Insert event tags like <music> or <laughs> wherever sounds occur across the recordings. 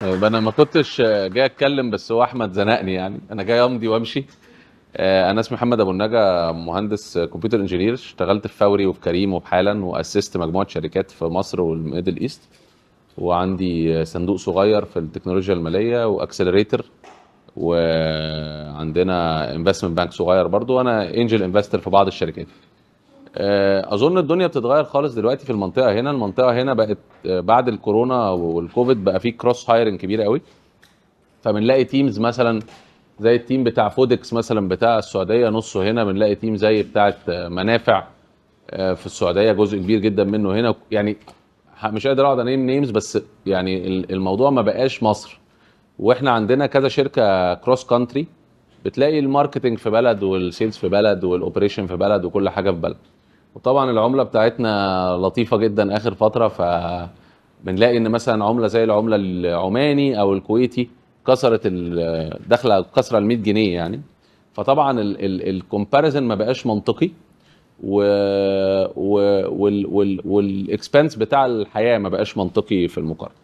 طيب، انا ما كنتش جاي اتكلم بس هو احمد زنقني يعني انا جاي امضي وامشي آه، انا اسمي محمد ابو النجا مهندس كمبيوتر انجينير اشتغلت في فوري وفي كريم وفي حالا واسست مجموعه شركات في مصر والميدل ايست وعندي صندوق صغير في التكنولوجيا الماليه واكسلريتر وعندنا انفستمنت بانك صغير برضو وانا انجل انفستر في بعض الشركات آه، اظن الدنيا بتتغير خالص دلوقتي في المنطقه هنا المنطقه هنا بقت آه، بعد الكورونا والكوفيد بقى في كروس هايرنج كبير قوي فبنلاقي تيمز مثلا زي التيم بتاع فودكس مثلا بتاع السعوديه نصه هنا بنلاقي تيم زي بتاعه آه، منافع في السعوديه جزء كبير جدا منه هنا يعني مش قادر اقعد انيم نيمز بس يعني الموضوع ما بقاش مصر واحنا عندنا كذا شركه كروس كانتري بتلاقي الماركتنج في بلد والسيلز في بلد والاوبريشن في بلد وكل حاجه في بلد وطبعا العمله بتاعتنا لطيفه جدا اخر فتره ف بنلاقي ان مثلا عمله زي العمله العماني او الكويتي كسرت الدخله كسر ال 100 جنيه يعني فطبعا الكومباريزن ما بقاش منطقي و والاكسبنس بتاع الحياه ما بقاش منطقي في المقارنه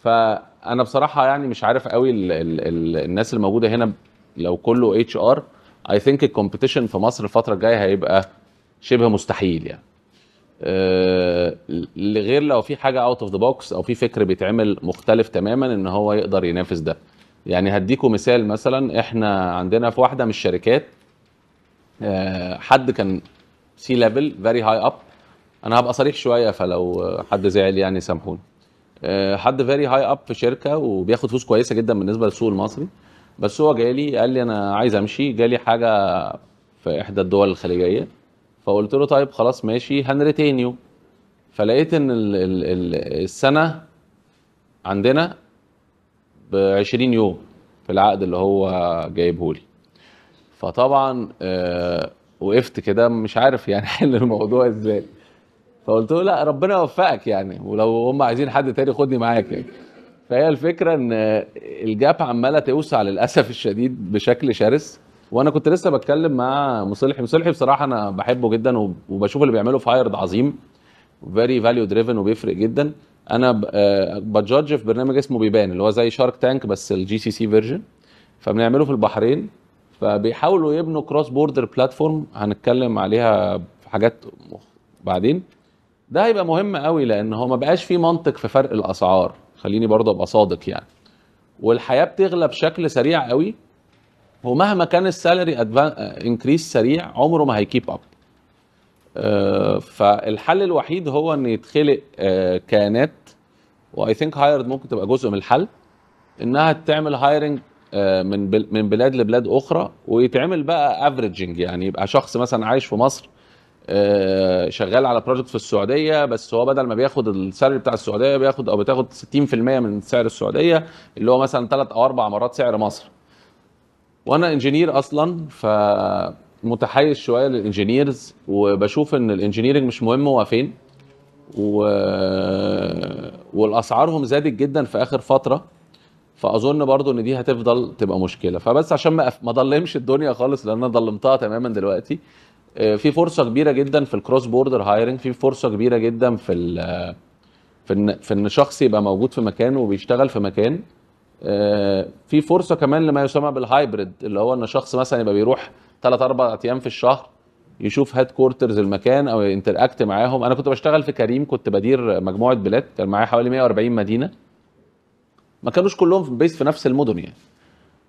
فانا بصراحه يعني مش عارف قوي الـ الـ الـ الناس اللي موجوده هنا لو كله اتش ار اي ثينك الكومبيتيشن في مصر الفتره الجايه هيبقى شبه مستحيل يعني آه، غير لو في حاجه اوت اوف ذا بوكس او في فكر بيتعمل مختلف تماما ان هو يقدر ينافس ده يعني هديكم مثال مثلا احنا عندنا في واحده من الشركات آه، حد كان سي ليفل فيري هاي اب انا هبقى صريح شويه فلو حد زعل يعني سامحوني آه، حد فيري هاي اب في شركه وبياخد فلوس كويسه جدا بالنسبه للسوق المصري بس هو جالي قال لي انا عايز امشي جالي حاجه في احدى الدول الخليجيه فقلت له طيب خلاص ماشي هنريتين يو فلقيت ان الـ الـ الـ السنه عندنا ب 20 يوم في العقد اللي هو جايبه لي فطبعا آه وقفت كده مش عارف يعني <laughs> حل الموضوع ازاي فقلت له لا ربنا يوفقك يعني ولو هم عايزين حد تاني خدني معاك يعني فهي الفكره ان الجاب عماله توسع للاسف الشديد بشكل شرس وانا كنت لسه بتكلم مع مصلحي مصلحي بصراحه انا بحبه جدا وبشوف اللي بيعمله في هايرد عظيم فيري فاليو دريفن وبيفرق جدا انا آه، بجادج في برنامج اسمه بيبان اللي هو زي شارك تانك بس الجي سي سي فيرجن فبنعمله في البحرين فبيحاولوا يبنوا كروس بوردر بلاتفورم هنتكلم عليها في حاجات بعدين ده هيبقى مهم قوي لان هو ما بقاش في منطق في فرق الاسعار خليني برضه ابقى صادق يعني والحياه بتغلى بشكل سريع قوي هو مهما كان السالري انكريس آه، سريع عمره ما هيكيب اب آه، فالحل الوحيد هو ان يتخلق كيانات واي ثينك هايرد ممكن تبقى جزء من الحل انها تعمل هايرنج آه، من من بلاد لبلاد اخرى ويتعمل بقى افريجنج يعني يبقى شخص مثلا عايش في مصر شغال على بروجكت في السعوديه بس هو بدل ما بياخد السعر بتاع السعوديه بياخد او بتاخد 60% من سعر السعوديه اللي هو مثلا ثلاث او اربع مرات سعر مصر وانا انجينير اصلا فمتحيز شويه للانجينيرز وبشوف ان الانجينيرنج مش مهم هو فين و... والاسعارهم زادت جدا في اخر فتره فاظن برضو ان دي هتفضل تبقى مشكله فبس عشان ما ما اضلمش الدنيا خالص لان انا ضلمتها تماما دلوقتي آه، في فرصه كبيره جدا في الكروس بوردر هايرنج في فرصه كبيره جدا في ال... في ان في ان شخص يبقى موجود في مكان وبيشتغل في مكان آه، في فرصه كمان لما يسمى بالهايبريد اللي هو ان شخص مثلا يبقى بيروح ثلاث اربع ايام في الشهر يشوف هيد كورترز المكان او انتراكت معاهم انا كنت بشتغل في كريم كنت بدير مجموعه بلاد كان معايا حوالي 140 مدينه ما كانوش كلهم بيس في نفس المدن يعني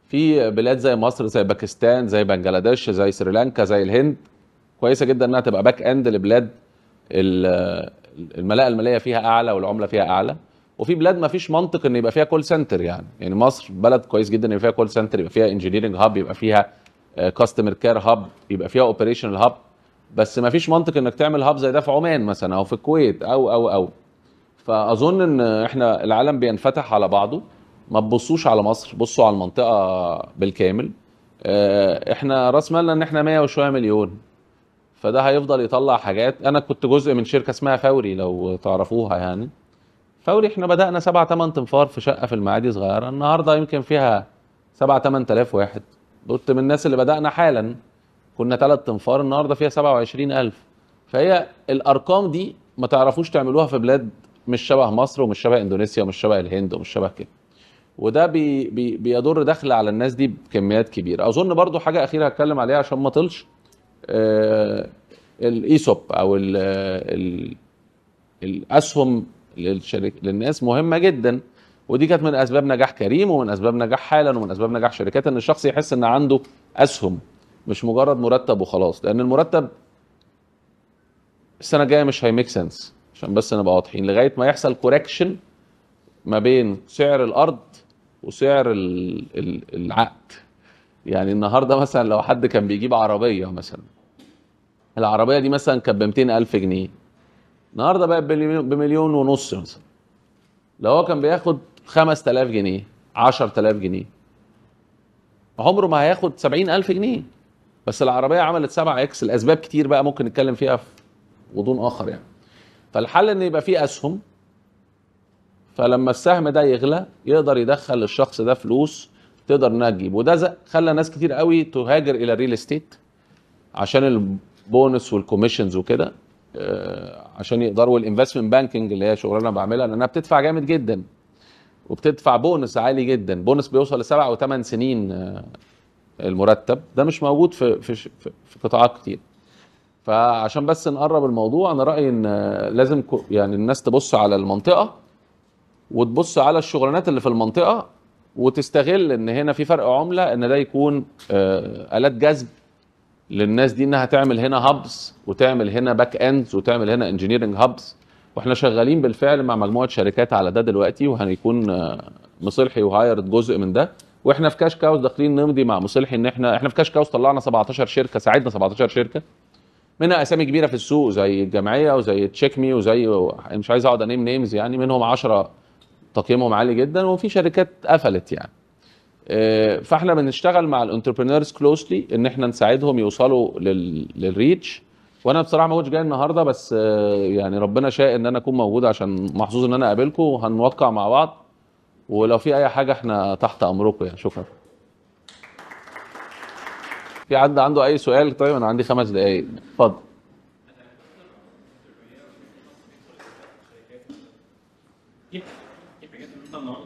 في بلاد زي مصر زي باكستان زي بنجلاديش زي سريلانكا زي الهند كويسه جدا انها تبقى باك اند لبلاد الملاءه الماليه فيها اعلى والعمله فيها اعلى وفي بلاد ما فيش منطق ان يبقى فيها كول سنتر يعني يعني مصر بلد كويس جدا يبقى فيها كول سنتر يبقى فيها انجينيرنج هاب يبقى فيها كاستمر كير هاب يبقى فيها اوبريشنال هاب بس ما فيش منطق انك تعمل هاب زي ده في عمان مثلا او في الكويت او او او فاظن ان احنا العالم بينفتح على بعضه ما تبصوش على مصر بصوا على المنطقه بالكامل آه، احنا راس مالنا ان احنا 100 وشويه مليون فده هيفضل يطلع حاجات انا كنت جزء من شركه اسمها فوري لو تعرفوها يعني فوري احنا بدانا 7 8 تنفار في شقه في المعادي صغيره النهارده يمكن فيها 7 8000 واحد قلت من الناس اللي بدانا حالا كنا ثلاث تنفار النهارده فيها 27000 فهي الارقام دي ما تعرفوش تعملوها في بلاد مش شبه مصر ومش شبه اندونيسيا ومش شبه الهند ومش شبه كده وده بي بي بيضر دخل على الناس دي بكميات كبيره اظن برضو حاجه اخيره هتكلم عليها عشان ما اطلش آه الايسوب او ال ال الاسهم للشركة للناس مهمه جدا ودي كانت من اسباب نجاح كريم ومن اسباب نجاح حالا ومن اسباب نجاح شركات ان الشخص يحس ان عنده اسهم مش مجرد مرتب وخلاص لان المرتب السنه الجايه مش هيميك سنس عشان بس نبقى واضحين لغايه ما يحصل كوركشن ما بين سعر الارض وسعر العقد يعني النهارده مثلا لو حد كان بيجيب عربيه مثلا العربيه دي مثلا كانت ب 200000 جنيه النهارده بقت بمليون ونص مثلا لو هو كان بياخد 5000 جنيه 10000 جنيه عمره ما هياخد 70000 جنيه بس العربيه عملت 7 اكس الاسباب كتير بقى ممكن نتكلم فيها في غضون اخر يعني فالحل ان يبقى في اسهم فلما السهم ده يغلى يقدر يدخل للشخص ده فلوس تقدر انها تجيب وده خلى ناس كتير قوي تهاجر الى الريل استيت عشان البونس والكوميشنز وكده آه، عشان يقدروا والانفستمنت بانكينج اللي هي شغلانه بعملها لانها بتدفع جامد جدا وبتدفع بونص عالي جدا بونص بيوصل لسبع وثمان سنين آه، المرتب ده مش موجود في في في قطاعات كتير فعشان بس نقرب الموضوع انا رايي ان آه، لازم يعني الناس تبص على المنطقه وتبص على الشغلانات اللي في المنطقه وتستغل ان هنا في فرق عمله ان ده يكون الات جذب للناس دي انها تعمل هنا هابس وتعمل هنا باك اندز وتعمل هنا انجينيرنج هابس واحنا شغالين بالفعل مع مجموعه شركات على ده دلوقتي وهنكون آه، مصلحي وهايرد جزء من ده واحنا في كاش كاوز داخلين نمضي مع مصلحي ان احنا احنا في كاش كاوز طلعنا 17 شركه ساعدنا 17 شركه منها اسامي كبيره في السوق زي الجمعيه وزي تشيك مي وزي مش عايز اقعد انيم نيمز يعني منهم 10 تقييمهم عالي جدا وفي شركات قفلت يعني آه، فاحنا بنشتغل مع الانتربرينورز كلوزلي ان احنا نساعدهم يوصلوا للريتش وانا بصراحه ما كنتش جاي النهارده بس آه، يعني ربنا شاء ان انا اكون موجود عشان محظوظ ان انا اقابلكم وهنوقع مع بعض ولو في اي حاجه احنا تحت امركم يعني شكرا في حد عنده اي سؤال طيب انا عندي خمس دقائق اتفضل حاجات النهارده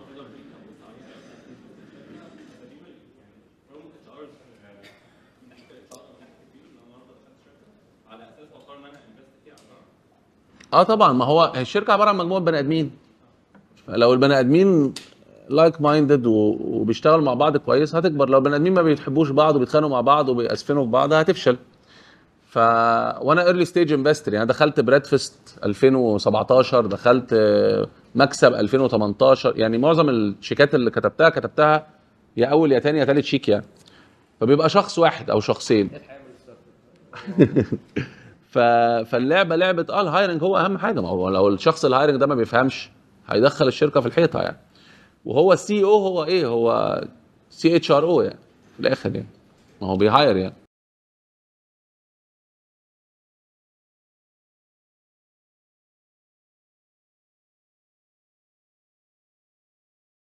اه طبعا ما هو الشركه عباره عن مجموعه بني ادمين لو البني ادمين لايك مايندد وبيشتغلوا مع بعض كويس هتكبر لو البني ادمين ما بيحبوش بعض وبيتخانقوا مع بعض وبيأسفنوا في بعض هتفشل ف وانا ايرلي ستيج انفستر يعني دخلت بريدفست 2017 دخلت مكسب 2018 يعني معظم الشيكات اللي كتبتها كتبتها يا اول يا ثاني يا ثالث شيك يعني فبيبقى شخص واحد او شخصين <laughs> <laughs> فاللعبه لعبه اه الهايرنج هو اهم حاجه ما هو لو الشخص الهايرنج ده ما بيفهمش هيدخل الشركه في الحيطه يعني وهو السي او e هو ايه هو سي اتش ار او يعني في الاخر يعني ما هو بيهاير يعني